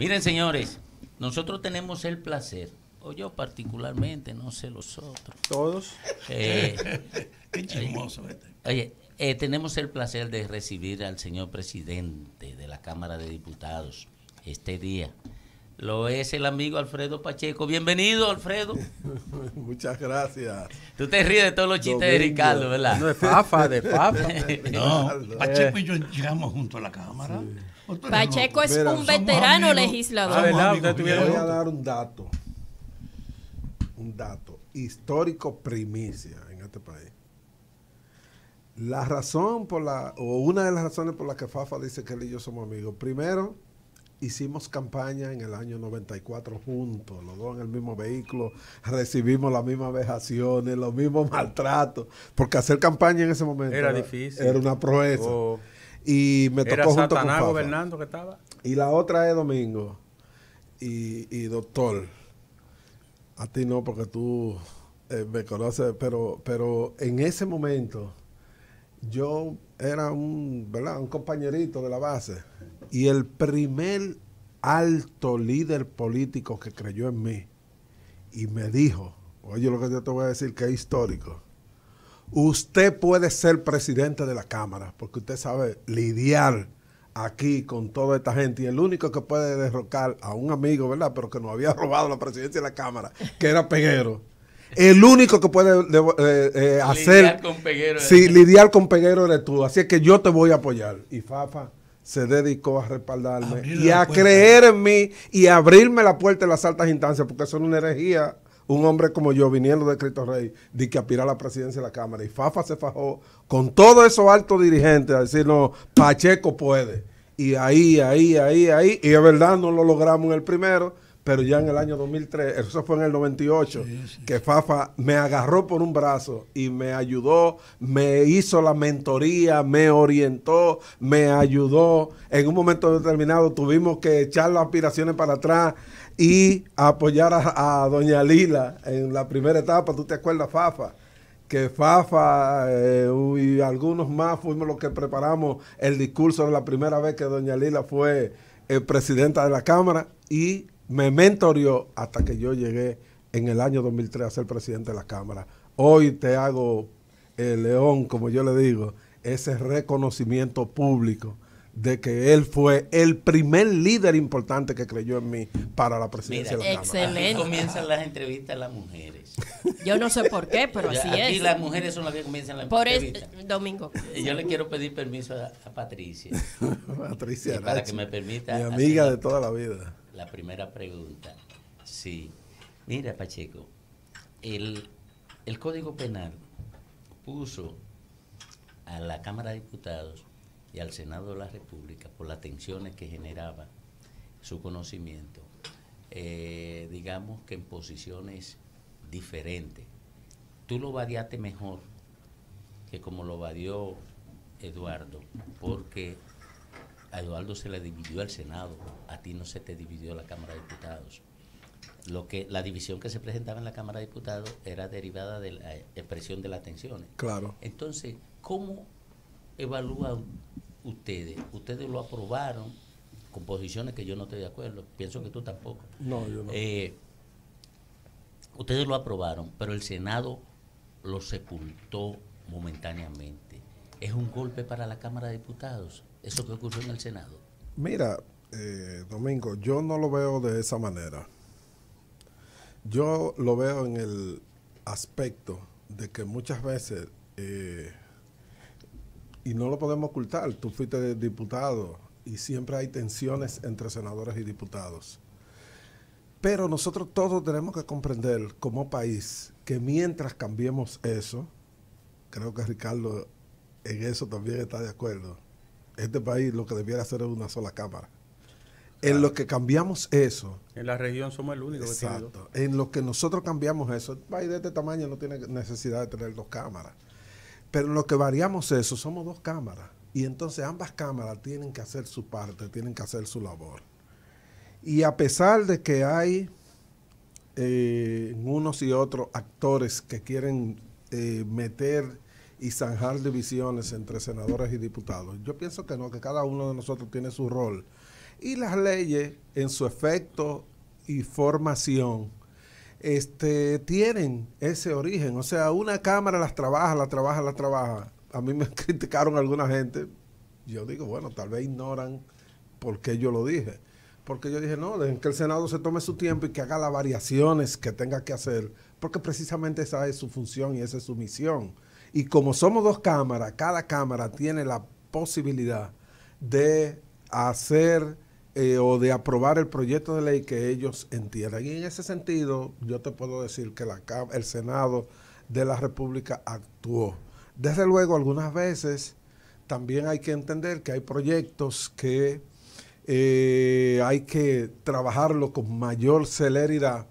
Miren, señores, nosotros tenemos el placer, o yo particularmente, no sé los otros. ¿Todos? Eh, Qué chismoso este. Oye, eh, tenemos el placer de recibir al señor presidente de la Cámara de Diputados este día. Lo es el amigo Alfredo Pacheco. Bienvenido, Alfredo. Muchas gracias. Tú te ríes de todos los chistes de Ricardo, ¿verdad? No, de Fafa, de Fafa. no, Pacheco y yo eh. llegamos junto a la Cámara. Pacheco es un veterano legislador. voy a dar un dato. Un dato histórico primicia en este país. La razón por la, o una de las razones por las que Fafa dice que él y yo somos amigos, primero, hicimos campaña en el año 94 juntos, los dos en el mismo vehículo, recibimos las mismas vejaciones, los mismos maltratos, porque hacer campaña en ese momento era, difícil. Era una proeza. Oh. Y me tocó Era junto con que estaba. Y la otra es Domingo. Y, doctor. A ti no, porque tú eh, me conoces, pero, pero en ese momento yo era un, ¿verdad? un compañerito de la base. Y el primer alto líder político que creyó en mí y me dijo, oye lo que yo te voy a decir que es histórico, Usted puede ser presidente de la Cámara, porque usted sabe lidiar aquí con toda esta gente y el único que puede derrocar a un amigo, ¿verdad? Pero que nos había robado la presidencia de la Cámara, que era Peguero. El único que puede eh, eh, hacer lidiar con Peguero. Sí, lidiar con Peguero eres tú. Así es que yo te voy a apoyar. Y Fafa se dedicó a respaldarme y a creer en mí y a abrirme la puerta de las altas instancias, porque son una herejía un hombre como yo, viniendo de Cristo Rey, de que aspira a la presidencia de la Cámara. Y Fafa se fajó con todos esos altos dirigentes a decirnos, Pacheco puede. Y ahí, ahí, ahí, ahí. Y es verdad, no lo logramos en el primero pero ya en el año 2003, eso fue en el 98, que Fafa me agarró por un brazo y me ayudó, me hizo la mentoría, me orientó, me ayudó. En un momento determinado tuvimos que echar las aspiraciones para atrás y apoyar a, Doña Lila en la primera etapa, ¿tú te acuerdas, Fafa? que Fafa eh, y algunos más fuimos los que preparamos el discurso de la primera vez que doña Lila fue eh, presidenta de la Cámara y me mentorió hasta que yo llegué en el año 2003 a ser presidente de la Cámara. Hoy te hago, el eh, León, como yo le digo, ese reconocimiento público de que él fue el primer líder importante que creyó en mí para la presidencia de la excelente. Cámara. comienzan las entrevistas las mujeres. Yo no sé por qué, pero así es. Y las mujeres son las que comienzan las entrevistas. Por este domingo. Yo le quiero pedir permiso a, Patricia. Patricia para que me permita. Mi amiga de toda la vida la primera pregunta. Sí. Mira, Pacheco, el, Código Penal puso a la Cámara de Diputados y al Senado de la República por las tensiones que generaba su conocimiento, eh, digamos que en posiciones diferentes. Tú lo variaste mejor que como lo varió Eduardo, porque a Eduardo se le dividió el Senado, a ti no se te dividió la Cámara de Diputados. Lo que, la división que se presentaba en la Cámara de Diputados era derivada de la expresión eh, de las tensiones. Claro. Entonces, ¿cómo evalúan ustedes? Ustedes lo aprobaron con posiciones que yo no estoy de acuerdo, pienso que tú tampoco. No, yo no. Eh, ustedes lo aprobaron, pero el Senado lo sepultó momentáneamente. Es un golpe para la Cámara de Diputados eso que ocurrió en el Senado? Mira, eh, Domingo, yo no lo veo de esa manera. Yo lo veo en el aspecto de que muchas veces, eh, y no lo podemos ocultar, tú fuiste diputado y siempre hay tensiones entre senadores y diputados. Pero nosotros todos tenemos que comprender como país que mientras cambiemos eso, creo que Ricardo en eso también está de acuerdo, este país lo que debiera hacer es una sola cámara. En lo que cambiamos eso. En la región somos el único exacto, que En lo que nosotros cambiamos eso, el país de este tamaño no tiene necesidad de tener dos cámaras. Pero en lo que variamos eso, somos dos cámaras. Y entonces ambas cámaras tienen que hacer su parte, tienen que hacer su labor. Y a pesar de que hay eh, unos y otros actores que quieren eh, meter y zanjar divisiones entre senadores y diputados. Yo pienso que no, que cada uno de nosotros tiene su rol. Y las leyes, en su efecto y formación, este, tienen ese origen. O sea, una Cámara las trabaja, las trabaja, las trabaja. A mí me criticaron alguna gente. Yo digo, bueno, tal vez ignoran por qué yo lo dije. Porque yo dije, no, dejen que el Senado se tome su tiempo y que haga las variaciones que tenga que hacer. Porque precisamente esa es su función y esa es su misión y como somos dos cámaras, cada cámara tiene la posibilidad de hacer eh, o de aprobar el proyecto de ley que ellos entiendan. Y en ese sentido, yo te puedo decir que el Senado de la República actuó. Desde luego, algunas veces también hay que entender que hay proyectos que eh, hay que trabajarlo con mayor celeridad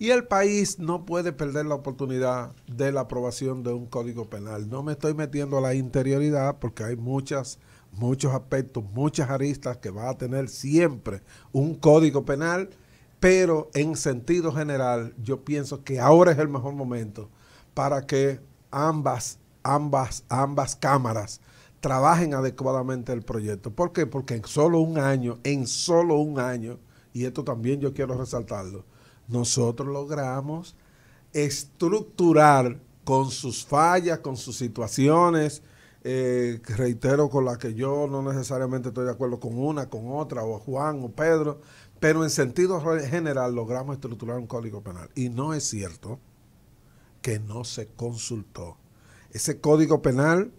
y el país no puede perder la oportunidad de la aprobación de un código penal. No me estoy metiendo a la interioridad porque hay muchas, muchos aspectos, muchas aristas que va a tener siempre un código penal, pero en sentido general yo pienso que ahora es el mejor momento para que ambas, ambas, ambas cámaras trabajen adecuadamente el proyecto. ¿Por qué? Porque en solo un año, en solo un año, y esto también yo quiero resaltarlo, nosotros logramos estructurar con sus fallas, con sus situaciones, eh, reitero, con las que yo no necesariamente estoy de acuerdo con una, con otra, o Juan o Pedro, pero en sentido general logramos estructurar un código penal. Y no es cierto que no se consultó. Ese código penal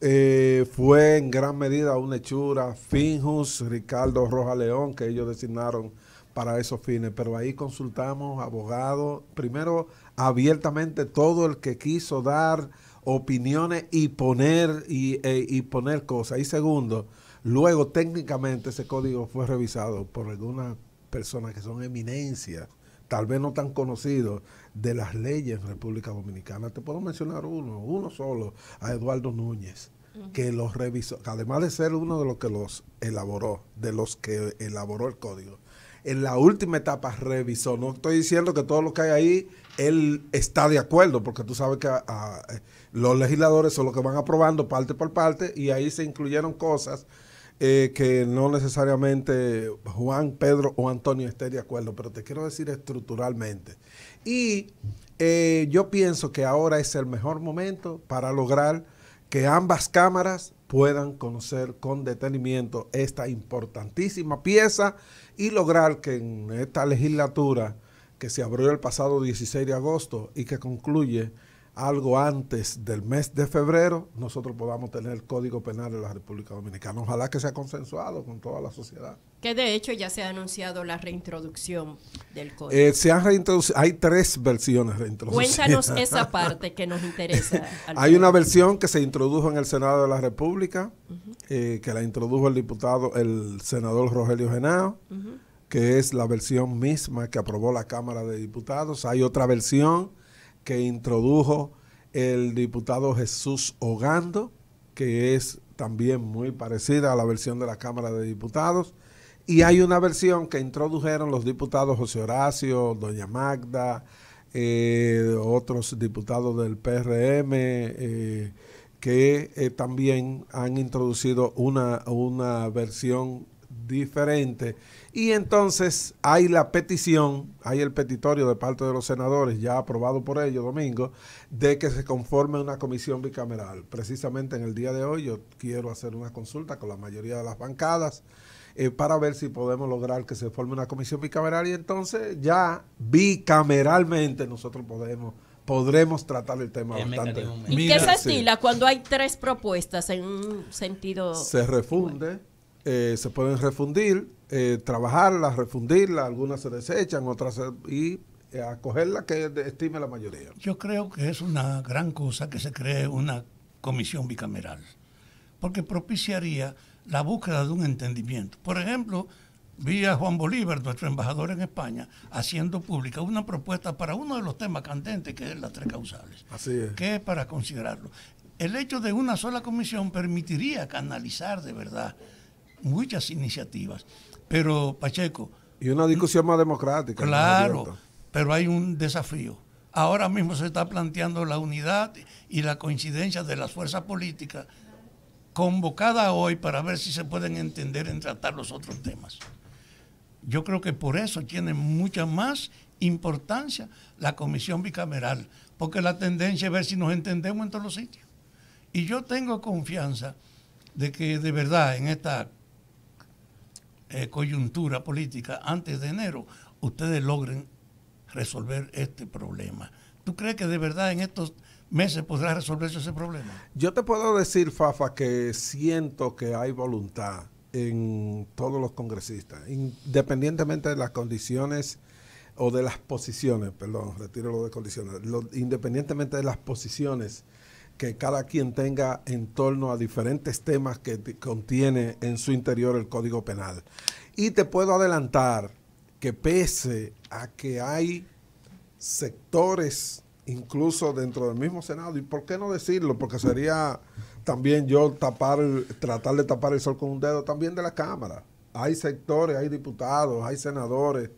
eh, fue en gran medida una hechura. Finjus, Ricardo Roja León, que ellos designaron para esos fines, pero ahí consultamos abogados, primero abiertamente todo el que quiso dar opiniones y poner, e, y, poner cosas. Y segundo, luego técnicamente ese código fue revisado por algunas personas que son eminencias, tal vez no tan conocidos, de las leyes en República Dominicana. Te puedo mencionar uno, uno solo, a Eduardo Núñez que los revisó, además de ser uno de los que los elaboró, de los que elaboró el código, en la última etapa revisó. No estoy diciendo que todo lo que hay ahí él está de acuerdo, porque tú sabes que ah, eh, los legisladores son los que van aprobando parte por parte y ahí se incluyeron cosas eh, que no necesariamente Juan, Pedro o Antonio estén de acuerdo, pero te quiero decir estructuralmente. Y eh, yo pienso que ahora es el mejor momento para lograr que ambas cámaras puedan conocer con detenimiento esta importantísima pieza y lograr que en esta legislatura que se abrió el pasado 16 de agosto y que concluye algo antes del mes de febrero, nosotros podamos tener el Código Penal de la República Dominicana. Ojalá que sea consensuado con toda la sociedad. Que de hecho ya se ha anunciado la reintroducción del Código. Eh, se han hay tres versiones reintroducidas. Cuéntanos esa parte que nos interesa. Hay una versión que se introdujo en el Senado de la República. Eh, que la introdujo el diputado, el senador Rogelio Genao, que es la versión misma que aprobó la Cámara de Diputados. Hay otra versión que introdujo el diputado Jesús Ogando, que es también muy parecida a la versión de la Cámara de Diputados. Y hay una versión que introdujeron los diputados José Horacio, Doña Magda, eh, otros diputados del PRM, eh, que eh, también han introducido una, una versión diferente. Y entonces hay la petición, hay el petitorio de parte de los senadores, ya aprobado por ellos domingo, de que se conforme una comisión bicameral. Precisamente en el día de hoy yo quiero hacer una consulta con la mayoría de las bancadas eh, para ver si podemos lograr que se forme una comisión bicameral y entonces ya bicameralmente nosotros podemos podremos tratar el tema bastante bastante. ¿Y qué se estila cuando hay tres propuestas en un sentido? Se refunde, eh, se pueden refundir, eh, trabajarlas, refundirlas, algunas se desechan, otras se, y eh, acogerlas que estime la mayoría. Yo creo que es una gran cosa que se cree una comisión bicameral, porque propiciaría la búsqueda de un entendimiento. Por ejemplo, a Juan Bolívar, nuestro embajador en España, haciendo pública una propuesta para uno de los temas candentes, que es las tres causales. Así es. Que es para considerarlo. El hecho de una sola comisión permitiría canalizar de verdad muchas iniciativas. Pero, Pacheco. Y una discusión más democrática. Claro, pero hay un desafío. Ahora mismo se está planteando la unidad y la coincidencia de las fuerzas políticas convocada hoy para ver si se pueden entender en tratar los otros temas. Yo creo que por eso tiene mucha más importancia la comisión bicameral, porque la tendencia es ver si nos entendemos en todos los sitios. Y yo tengo confianza de que de verdad en esta eh, coyuntura política, antes de enero, ustedes logren resolver este problema. ¿Tú crees que de verdad en estos meses podrá resolverse ese problema? Yo te puedo decir, Fafa, que siento que hay voluntad en todos los congresistas, independientemente de las condiciones o de las posiciones, perdón, retiro lo de condiciones, independientemente de las posiciones que cada quien tenga en torno a diferentes temas que contiene en su interior el Código Penal. Y te puedo adelantar que pese a que hay sectores, incluso dentro del mismo Senado, y por qué no decirlo, porque sería también yo tapar, tratar de tapar el sol con un dedo también de la Cámara. Hay sectores, hay diputados, hay senadores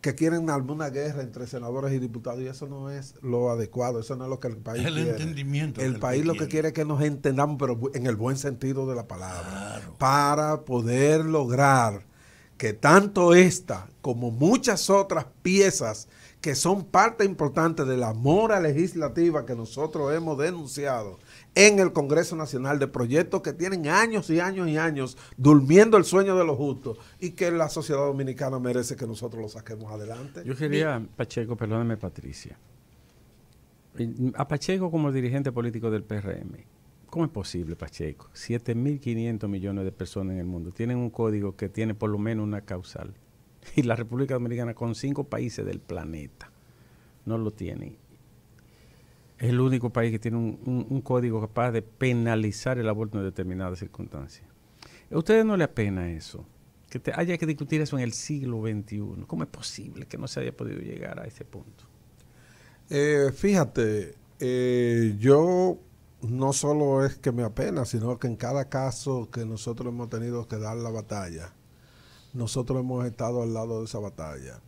que quieren alguna guerra entre senadores y diputados y eso no es lo adecuado, eso no es lo que el país el quiere. Entendimiento el país lo que quiere es que nos entendamos, pero en el buen sentido de la palabra, para poder lograr que tanto esta como muchas otras piezas que son parte importante de la mora legislativa que nosotros hemos denunciado, en el Congreso Nacional de proyectos que tienen años y años y años durmiendo el sueño de los justos y que la sociedad dominicana merece que nosotros lo saquemos adelante. Yo quería, Pacheco, perdóname Patricia, a Pacheco como dirigente político del PRM, ¿cómo es posible Pacheco? 7.500 millones de personas en el mundo tienen un código que tiene por lo menos una causal y la República Dominicana con cinco países del planeta no lo tiene es el único país que tiene un, código capaz de penalizar el aborto en determinadas circunstancias. ¿A ustedes no le apena eso? Que te haya que discutir eso en el siglo XXI. ¿Cómo es posible que no se haya podido llegar a ese punto? Eh, fíjate, eh, yo no solo es que me apena, sino que en cada caso que nosotros hemos tenido que dar la batalla, nosotros hemos estado al lado de esa batalla.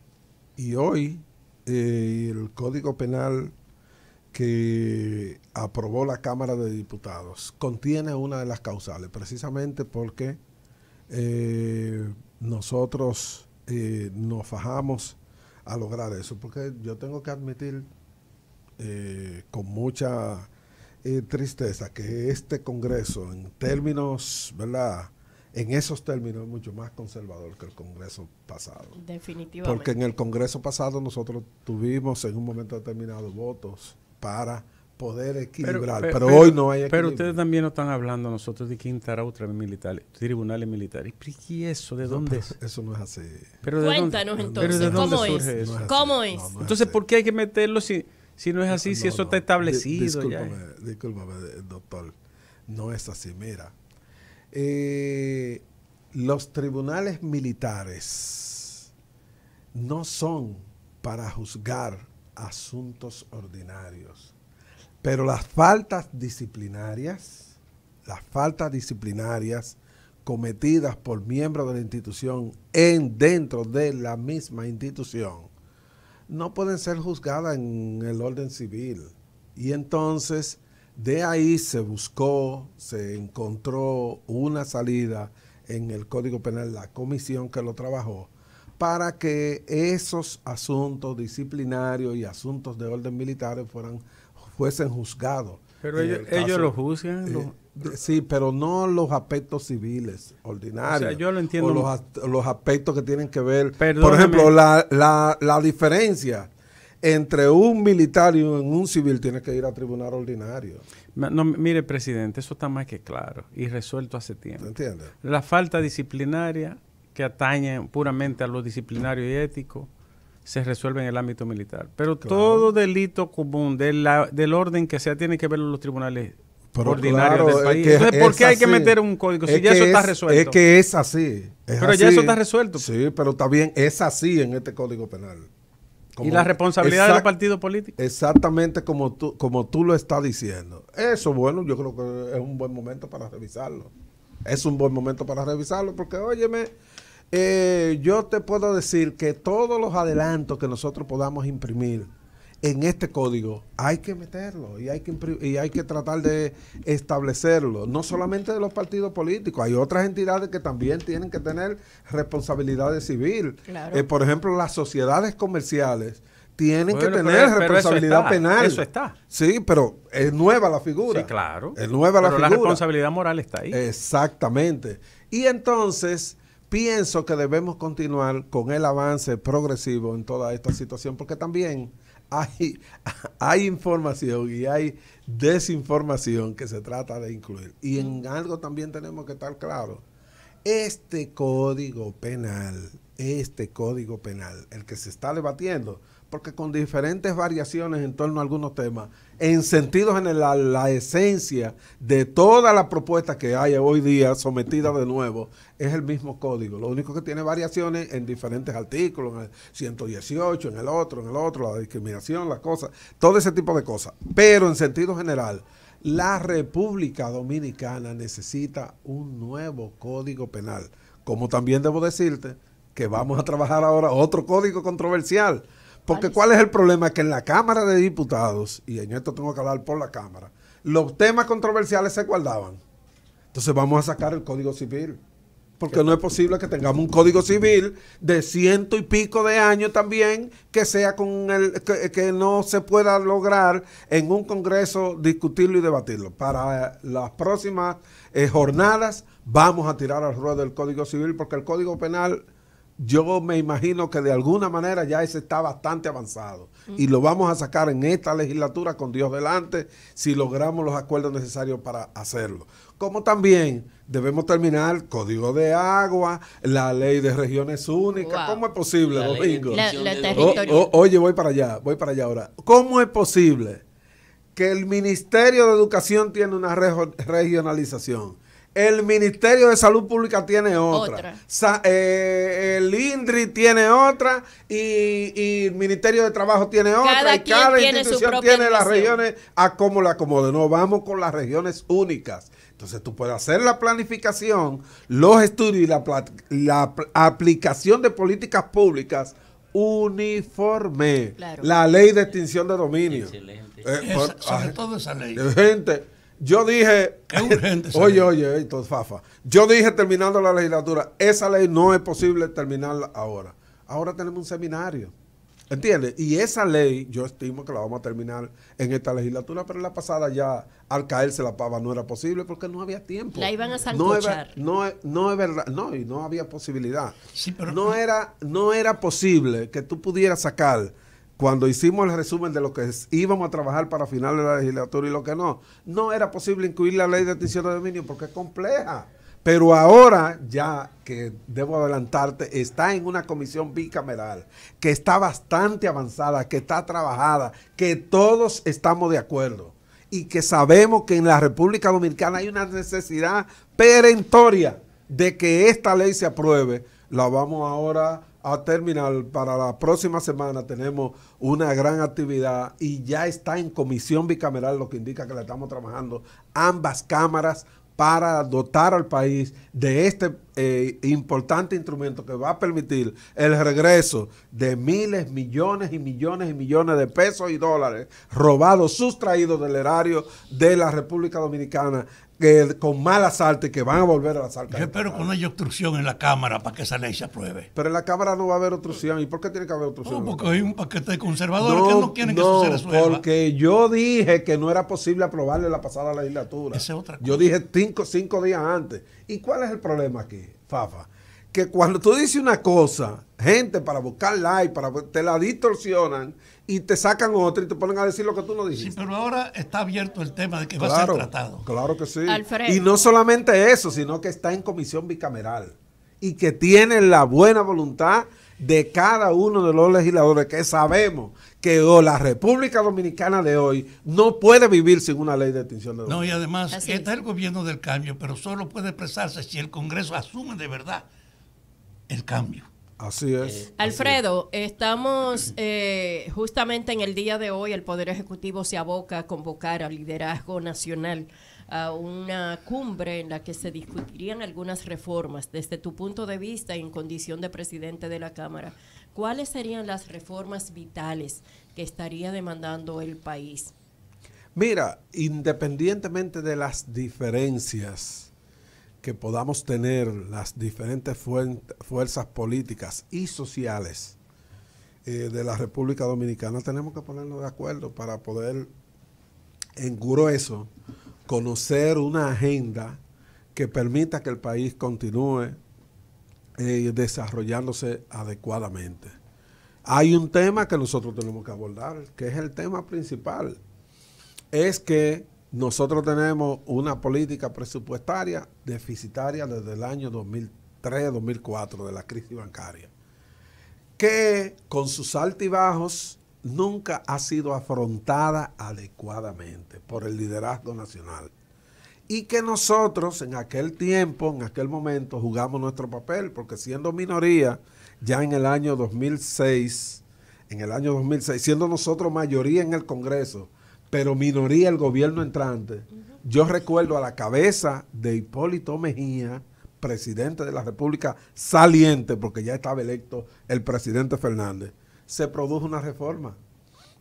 Y hoy eh, el Código Penal que aprobó la Cámara de Diputados contiene una de las causales, precisamente porque eh, nosotros eh, nos fajamos a lograr eso, porque yo tengo que admitir eh, con mucha tristeza que este Congreso, en términos, ¿verdad? En esos términos es mucho más conservador que el Congreso pasado. Definitivamente. Porque en el Congreso pasado nosotros tuvimos en un momento determinado votos para poder equilibrar. Pero, hoy no hay Pero ustedes también nos están hablando nosotros de quintar otra militares, tribunales militares. ¿Y eso de dónde es? Eso no es así. Cuéntanos entonces, ¿cómo, es? ¿cómo es? entonces, ¿por qué hay que meterlo si, si no es así, si eso está establecido? Discúlpame, doctor. No es así. Mira, eh, los tribunales militares no son para juzgar asuntos ordinarios. Pero las faltas disciplinarias, las faltas disciplinarias cometidas por miembros de la institución en dentro de la misma institución, no pueden ser juzgadas en el orden civil. Y entonces de ahí se buscó, se encontró una salida en el Código Penal, la comisión que lo trabajó, para que esos asuntos disciplinarios y asuntos de orden militar fueran, fuesen juzgados. Pero ellos, lo juzgan. Eh, sí, pero no los aspectos civiles ordinarios. O sea, yo lo entiendo. los, aspectos que tienen que ver. Por ejemplo, la, la, la diferencia entre un militar y un, civil tiene que ir a tribunal ordinario. mire, presidente, eso está más que claro y resuelto hace tiempo. ¿Entiende? La falta disciplinaria que atañen puramente a lo disciplinario y ético se resuelve en el ámbito militar. Pero todo delito común del orden que sea tiene que verlo los tribunales ordinarios del país. Entonces, ¿por qué hay que meter un código si ya eso está resuelto? Es que es así. pero ya eso está resuelto. Sí, pero está bien, es así en este código penal. y la responsabilidad del partido político? Exactamente como tú, como tú lo estás diciendo. Eso, bueno, yo creo que es un buen momento para revisarlo. Es un buen momento para revisarlo porque, óyeme, eh, yo te puedo decir que todos los adelantos que nosotros podamos imprimir en este código hay que meterlo y hay que, y hay que tratar de establecerlo, no solamente de los partidos políticos, hay otras entidades que también tienen que tener responsabilidades civil. Eh, por ejemplo, las sociedades comerciales tienen que tener responsabilidad penal. Eso está. Sí, pero es nueva la figura. Sí, claro. Es nueva la figura. La responsabilidad moral está ahí. Exactamente. Y entonces pienso que debemos continuar con el avance progresivo en toda esta situación, porque también hay, hay información y hay desinformación que se trata de incluir. Y en algo también tenemos que estar claros. Este código penal, este código penal, el que se está debatiendo, porque con diferentes variaciones en torno a algunos temas, en sentido general, la esencia de toda la propuesta que hay hoy día sometida de nuevo es el mismo código. Lo único que tiene variaciones en diferentes artículos, en el 118, en el otro, en el otro, la discriminación, las cosas, todo ese tipo de cosas. Pero en sentido general, la República Dominicana necesita un nuevo código penal. Como también debo decirte que vamos a trabajar ahora otro código controversial, porque ¿cuál es el problema? Que en la Cámara de Diputados, y en esto tengo que hablar por la Cámara, los temas controversiales se guardaban. Entonces vamos a sacar el Código Civil. Porque no es posible que tengamos un código civil de ciento y pico de años también que sea con el que, no se pueda lograr en un congreso discutirlo y debatirlo. Para las próximas eh, jornadas vamos a tirar al ruedo el código civil porque el código penal yo me imagino que de alguna manera ya ese está bastante avanzado y lo vamos a sacar en esta legislatura con Dios delante si logramos los acuerdos necesarios para hacerlo. Como también debemos terminar Código de Agua, la Ley de Regiones Únicas. ¿Cómo es posible, oye, voy para allá, voy para allá ahora. ¿Cómo es posible que el Ministerio de Educación tiene una regionalización? El Ministerio de Salud Pública tiene otra. eh, el INDRI tiene otra. Y, y, el Ministerio de Trabajo tiene otra. y cada institución tiene las regiones a como la acomode. No vamos con las regiones únicas. Entonces tú puedes hacer la planificación, los estudios y la, la aplicación de políticas públicas uniforme. La ley de extinción de dominio. Excelente. Eh, sobre todo esa ley. Gente, yo dije, oye, oye, Fafa, yo dije terminando la legislatura, esa ley no es posible terminarla ahora. Ahora tenemos un seminario. ¿Entiendes? Y esa ley, yo estimo que la vamos a terminar en esta legislatura, pero en la pasada ya al caerse la pava no era posible porque no había tiempo. La iban a sancochar. No, no, es verdad, no, y no había posibilidad. Sí, pero... no, era, no era posible que tú pudieras sacar cuando hicimos el resumen de lo que íbamos a trabajar para final de la legislatura y lo que no, no era posible incluir la ley de extinción de dominio porque es compleja. Pero ahora, ya que debo adelantarte, está en una comisión bicameral que está bastante avanzada, que está trabajada, que todos estamos de acuerdo y que sabemos que en la República Dominicana hay una necesidad perentoria de que esta ley se apruebe. La vamos ahora a terminar para la próxima semana tenemos una gran actividad y ya está en comisión bicameral, lo que indica que le estamos trabajando ambas cámaras para dotar al país de este eh, importante instrumento que va a permitir el regreso de miles, millones y millones y millones de pesos y dólares robados, sustraídos del erario de la República Dominicana que, con malas artes que van a volver a las pero espero que no haya obstrucción en la Cámara para que esa ley se apruebe. Pero en la Cámara no va a haber obstrucción. ¿Y por qué tiene que haber obstrucción? porque hay un paquete de conservadores que no quieren que suceda se Porque yo dije que no era posible aprobarle la pasada legislatura. otra Yo dije cinco, cinco días antes. ¿Y cuál es el problema aquí, Fafa? Que cuando tú dices una cosa, gente para buscar like, para te la distorsionan y te sacan otro y te ponen a decir lo que tú no dijiste. Sí, pero ahora está abierto el tema de que va a ser tratado. Claro que sí. Y no solamente eso, sino que está en comisión bicameral y que tiene la buena voluntad de cada uno de los legisladores que sabemos que la República Dominicana de hoy no puede vivir sin una ley de extinción de No, y además está el gobierno del cambio, pero solo puede expresarse si el Congreso asume de verdad el cambio. Eh, así es. Alfredo, estamos eh, justamente en el día de hoy, el Poder Ejecutivo se aboca a convocar al liderazgo nacional a una cumbre en la que se discutirían algunas reformas. Desde tu punto de vista, en condición de presidente de la Cámara, ¿cuáles serían las reformas vitales que estaría demandando el país? Mira, independientemente de las diferencias, que podamos tener las diferentes fuerzas políticas y sociales eh, de la República Dominicana, tenemos que ponernos de acuerdo para poder, en grueso, conocer una agenda que permita que el país continúe eh, desarrollándose adecuadamente. Hay un tema que nosotros tenemos que abordar, que es el tema principal. Es que nosotros tenemos una política presupuestaria deficitaria desde el año 2003-2004 de la crisis bancaria, que con sus altibajos nunca ha sido afrontada adecuadamente por el liderazgo nacional. Y que nosotros en aquel tiempo, en aquel momento, jugamos nuestro papel, porque siendo minoría, ya en el año 2006, en el año 2006, siendo nosotros mayoría en el Congreso, pero minoría el gobierno entrante. Yo recuerdo a la cabeza de Hipólito Mejía, presidente de la República saliente, porque ya estaba electo el presidente Fernández, se produjo una reforma.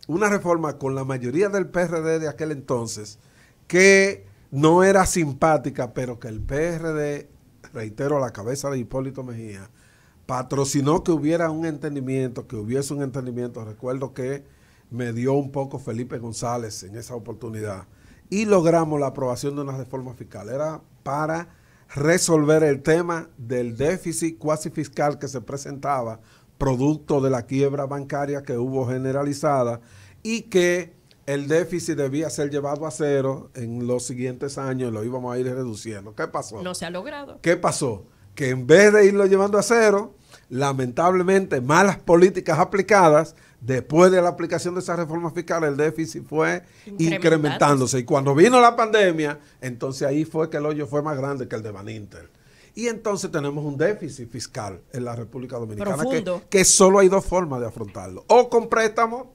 Una reforma con la mayoría del PRD de aquel entonces, que no era simpática, pero que el PRD, reitero, a la cabeza de Hipólito Mejía, patrocinó que hubiera un entendimiento, que hubiese un entendimiento. Recuerdo que me dio un poco Felipe González en esa oportunidad y logramos la aprobación de una reforma fiscal. Era para resolver el tema del déficit cuasi fiscal que se presentaba producto de la quiebra bancaria que hubo generalizada y que el déficit debía ser llevado a cero en los siguientes años, lo íbamos a ir reduciendo. ¿Qué pasó? No se ha logrado. ¿Qué pasó? Que en vez de irlo llevando a cero, lamentablemente malas políticas aplicadas Después de la aplicación de esa reforma fiscal, el déficit fue incrementándose. Y cuando vino la pandemia, entonces ahí fue que el hoyo fue más grande que el de Baninter. Y entonces tenemos un déficit fiscal en la República Dominicana que, que, solo hay dos formas de afrontarlo. O con préstamos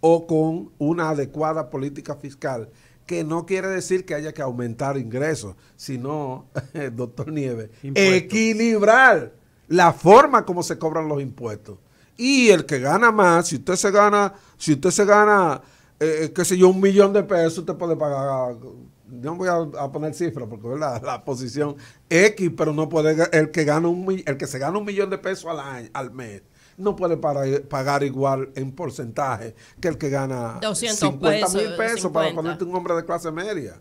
o con una adecuada política fiscal, que no quiere decir que haya que aumentar ingresos, sino, doctor Nieves, equilibrar la forma como se cobran los impuestos y el que gana más, si usted se gana, si usted se gana, eh, eh qué sé yo, un millón de pesos, usted puede pagar, no voy a, poner cifras porque es la, posición X, pero no puede, el que gana un el que se gana un millón de pesos al, año, al mes, no puede pagar igual en porcentaje que el que gana 250 mil pesos, para ponerte un hombre de clase media.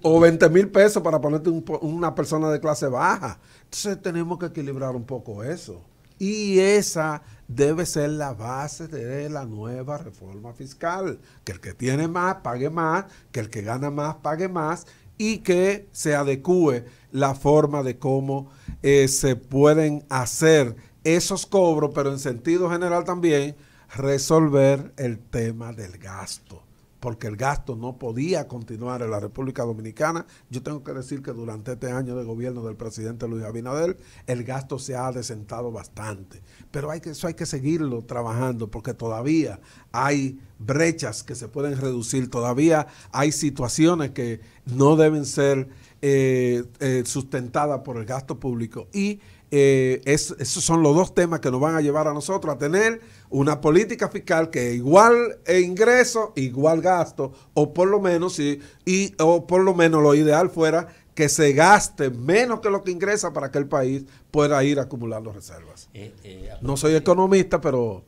O 20 mil pesos para ponerte una persona de clase baja. Entonces tenemos que equilibrar un poco eso. Y esa debe ser la base de la nueva reforma fiscal, que el que tiene más pague más, que el que gana más pague más y que se adecue la forma de cómo eh, se pueden hacer esos cobros, pero en sentido general también resolver el tema del gasto porque el gasto no podía continuar en la República Dominicana. Yo tengo que decir que durante este año de gobierno del presidente Luis Abinader, el gasto se ha desentado bastante. Pero hay que, eso hay que seguirlo trabajando porque todavía hay brechas que se pueden reducir, todavía hay situaciones que no deben ser eh, eh, sustentadas por el gasto público y eh, es, esos son los dos temas que nos van a llevar a nosotros a tener una política fiscal que igual e ingreso, igual gasto, o por lo menos, y, y, o por lo menos lo ideal fuera que se gaste menos que lo que ingresa para que el país pueda ir acumulando reservas. Eh, eh, no soy economista, pero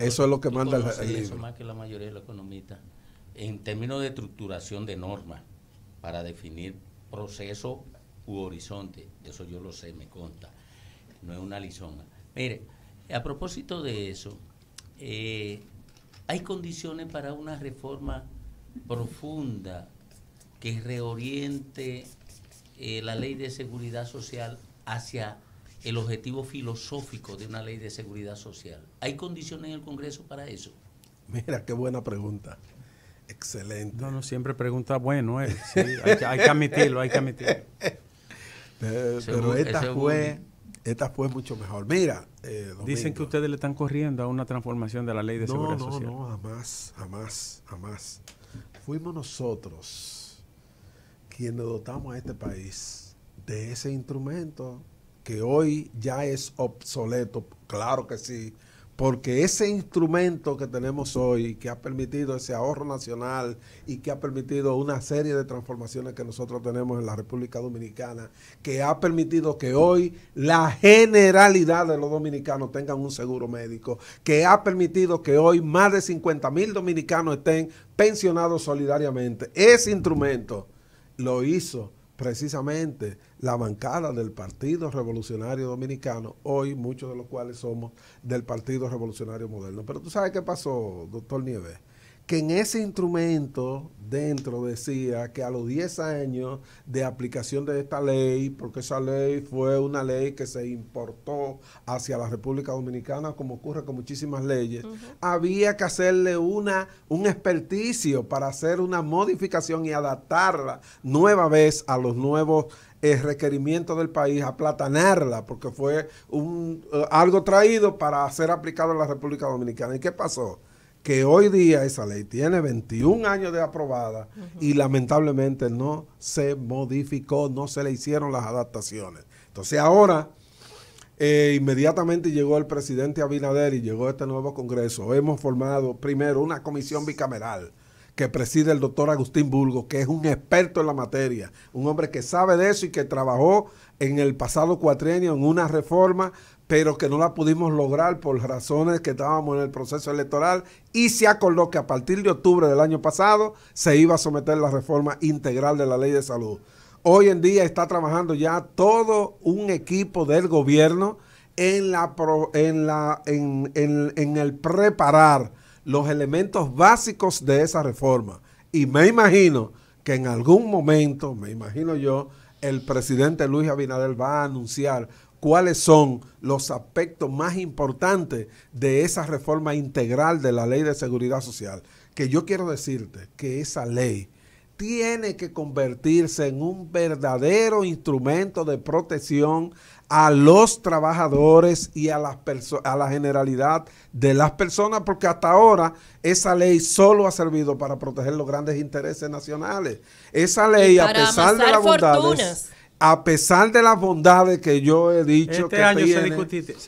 eso es lo que manda el, Eso más que la mayoría de los economistas, en términos de estructuración de normas para definir proceso u horizonte, eso yo lo sé, me conta no es una lisonja. Mire, a propósito de eso, eh, hay condiciones para una reforma profunda que reoriente eh, la ley de seguridad social hacia el objetivo filosófico de una ley de seguridad social. ¿Hay condiciones en el Congreso para eso? Mira, qué buena pregunta. Excelente. No, no, siempre pregunta bueno, eh. hay, que admitirlo, hay que admitirlo. pero, pero esta fue esta fue mucho mejor. Mira, eh, dicen que ustedes le están corriendo a una transformación de la ley de seguridad seguridad no, social. No, no, jamás, jamás, jamás. Fuimos nosotros quienes dotamos a este país de ese instrumento que hoy ya es obsoleto, claro que sí, porque ese instrumento que tenemos hoy, que ha permitido ese ahorro nacional y que ha permitido una serie de transformaciones que nosotros tenemos en la República Dominicana, que ha permitido que hoy la generalidad de los dominicanos tengan un seguro médico, que ha permitido que hoy más de 50 mil dominicanos estén pensionados solidariamente, ese instrumento lo hizo precisamente la bancada del Partido Revolucionario Dominicano, hoy muchos de los cuales somos del Partido Revolucionario Moderno. Pero tú sabes qué pasó, doctor Nieves que en ese instrumento dentro decía que a los 10 años de aplicación de esta ley, porque esa ley fue una ley que se importó hacia la República Dominicana, como ocurre con muchísimas leyes, había que hacerle una, un experticio para hacer una modificación y adaptarla nueva vez a los nuevos eh, requerimientos del país, aplatanarla, porque fue un, eh, algo traído para ser aplicado en la República Dominicana. ¿Y qué pasó? que hoy día esa ley tiene 21 años de aprobada y lamentablemente no se modificó, no se le hicieron las adaptaciones. Entonces ahora, eh, inmediatamente llegó el presidente Abinader y llegó este nuevo Congreso. Hemos formado primero una comisión bicameral que preside el doctor Agustín Bulgo, que es un experto en la materia, un hombre que sabe de eso y que trabajó en el pasado cuatrienio en una reforma pero que no la pudimos lograr por razones que estábamos en el proceso electoral y se acordó que a partir de octubre del año pasado se iba a someter la reforma integral de la ley de salud. Hoy en día está trabajando ya todo un equipo del gobierno en, la en, la, el preparar los elementos básicos de esa reforma. Y me imagino que en algún momento, me imagino yo, el presidente Luis Abinader va a anunciar cuáles son los aspectos más importantes de esa reforma integral de la ley de seguridad social. Que yo quiero decirte que esa ley tiene que convertirse en un verdadero instrumento de protección a los trabajadores y a, las a la generalidad de las personas, porque hasta ahora esa ley solo ha servido para proteger los grandes intereses nacionales. Esa ley, a pesar de la voluntad a pesar de las bondades que yo he dicho este que año se,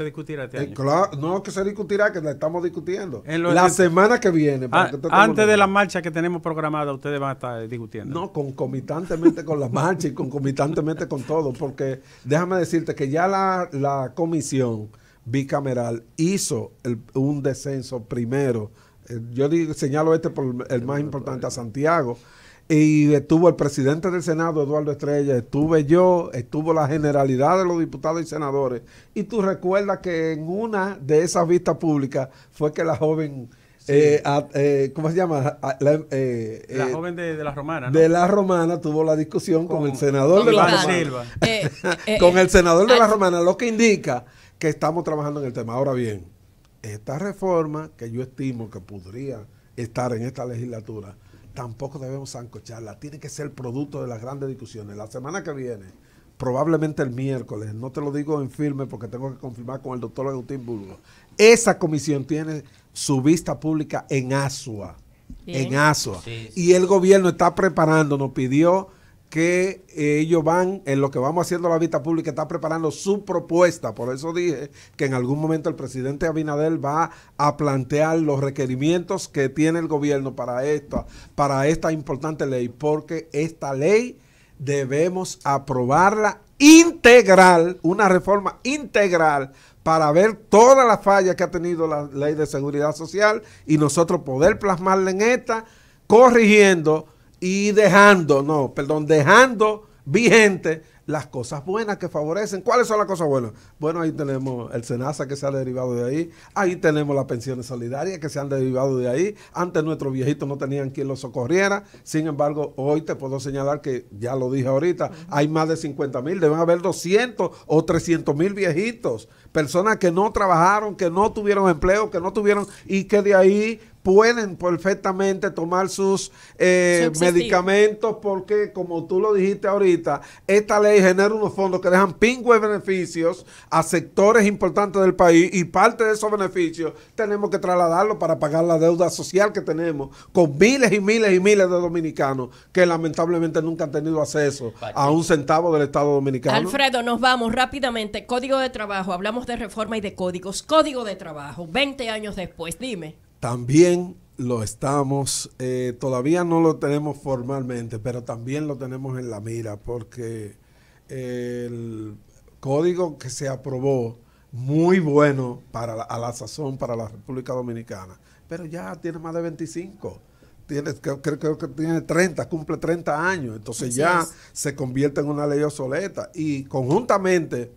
discutirá este eh, año. no que se discutirá, que la estamos discutiendo. la semana que viene. Ah, antes de la marcha que tenemos programada, ustedes van a estar discutiendo. No, concomitantemente con la marcha y concomitantemente con todo, porque déjame decirte que ya la, comisión bicameral hizo un descenso primero. Eh, yo señalo este por el más importante a Santiago y estuvo el presidente del Senado, Eduardo Estrella, estuve yo, estuvo la generalidad de los diputados y senadores. Y tú recuerdas que en una de esas vistas públicas fue que la joven... Eh, eh, ¿Cómo se llama? la, eh, joven de, la Romana. De la Romana tuvo la discusión con el senador de la Romana. con el senador de la Romana, lo que indica que estamos trabajando en el tema. Ahora bien, esta reforma que yo estimo que podría estar en esta legislatura, tampoco debemos sancocharla. Tiene que ser producto de las grandes discusiones. La semana que viene, probablemente el miércoles, no te lo digo en firme porque tengo que confirmar con el doctor Agustín Burgo. Esa comisión tiene su vista pública en ASUA. En ASUA. Y el gobierno está preparando, nos pidió que eh, ellos van, en lo que vamos haciendo la vista pública, está preparando su propuesta. Por eso dije que en algún momento el presidente Abinadel va a plantear los requerimientos que tiene el gobierno para esta, para esta importante ley, porque esta ley debemos aprobarla integral, una reforma integral para ver todas las fallas que ha tenido la ley de seguridad social y nosotros poder plasmarla en esta, corrigiendo y dejando, no, perdón, dejando vigente las cosas buenas que favorecen. ¿Cuáles son las cosas buenas? Bueno, ahí tenemos el SENASA que se ha derivado de ahí, ahí tenemos las pensiones solidarias que se han derivado de ahí. Antes nuestros viejitos no tenían quien los socorriera, sin embargo, hoy te puedo señalar que, ya lo dije ahorita, hay más de 50 mil, deben haber 200 o 300 mil viejitos, personas que no trabajaron, que no tuvieron empleo, que no tuvieron, y que de ahí pueden perfectamente tomar sus eh, medicamentos porque, como tú lo dijiste ahorita, esta ley genera unos fondos que dejan pingües beneficios a sectores importantes del país y parte de esos beneficios tenemos que trasladarlo para pagar la deuda social que tenemos con miles y miles y miles de dominicanos que lamentablemente nunca han tenido acceso a un centavo del Estado dominicano. Alfredo, nos vamos rápidamente. Código de trabajo, hablamos de reforma y de códigos. Código de trabajo, 20 años después, dime también lo estamos, eh, todavía no lo tenemos formalmente, pero también lo tenemos en la mira porque el código que se aprobó, muy bueno para a la sazón para la República Dominicana, pero ya tiene más de 25. creo, creo, que tiene 30, cumple 30 años, entonces ya se convierte en una ley obsoleta y conjuntamente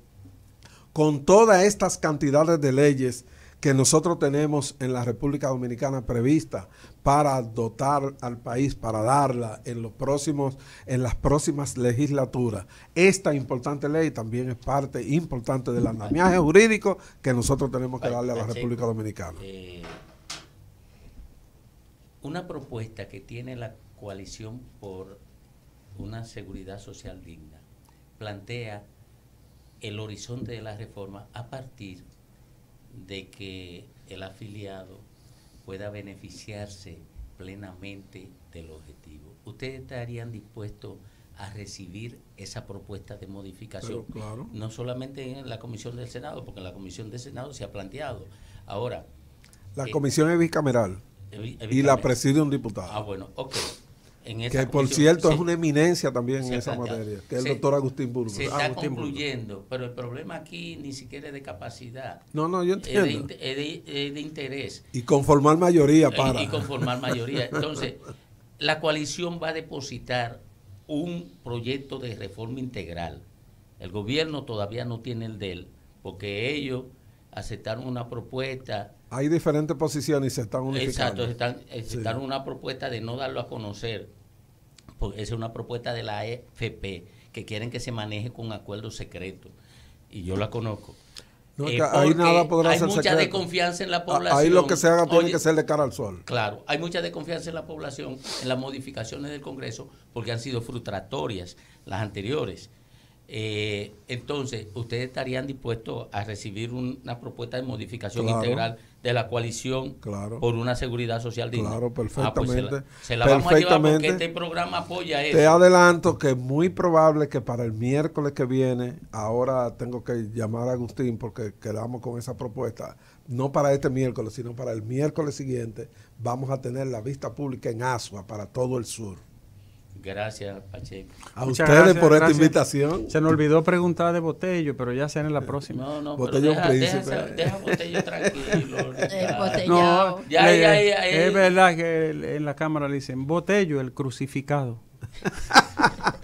con todas estas cantidades de leyes que nosotros tenemos en la República Dominicana prevista para dotar al país, para darla en los próximos, en las próximas legislaturas. Esta importante ley también es parte importante del andamiaje jurídico que nosotros tenemos que darle a la República Dominicana. Eh, una propuesta que tiene la coalición por una seguridad social digna plantea el horizonte de la reforma a partir de que el afiliado pueda beneficiarse plenamente del objetivo. ¿Ustedes estarían dispuestos a recibir esa propuesta de modificación? No solamente en la comisión del Senado, porque en la comisión del Senado se ha planteado. Ahora. La eh, comisión es bicameral, Y la preside un diputado. Ah, bueno, ok que por cierto es una eminencia también en esa materia, que es el doctor Agustín Burgos. Se está concluyendo, pero el problema aquí ni siquiera es de capacidad. No, no, yo entiendo. Es de, interés. Y conformar mayoría para. Y conformar mayoría. Entonces, la coalición va a depositar un proyecto de reforma integral. El gobierno todavía no tiene el de él, porque ellos aceptaron una propuesta. Hay diferentes posiciones y se están unificando. Exacto, aceptaron eh, una propuesta de no darlo a conocer, porque esa es una propuesta de la AFP, que quieren que se maneje con acuerdo secreto, y yo la conozco. hay mucha desconfianza en la población. Ahí lo que se haga tiene que ser de cara al sol. Claro, hay mucha desconfianza en la población en las modificaciones del Congreso porque han sido frustratorias las anteriores. Eh, entonces, ¿ustedes estarían dispuestos a recibir una propuesta de modificación integral de la coalición por una seguridad social digna? Claro, ah, pues perfectamente. se la, vamos a llevar porque este programa apoya eso. Te adelanto que es muy probable que para el miércoles que viene, ahora tengo que llamar a Agustín porque quedamos con esa propuesta, no para este miércoles, sino para el miércoles siguiente, vamos a tener la vista pública en Asua para todo el sur. Gracias, Pacheco. A ustedes por esta invitación. Se nos olvidó preguntar de Botello, pero ya será en la próxima. No, no, Botello deja, Deja, deja Botello tranquilo. no, es verdad que en la cámara le dicen Botello, el crucificado.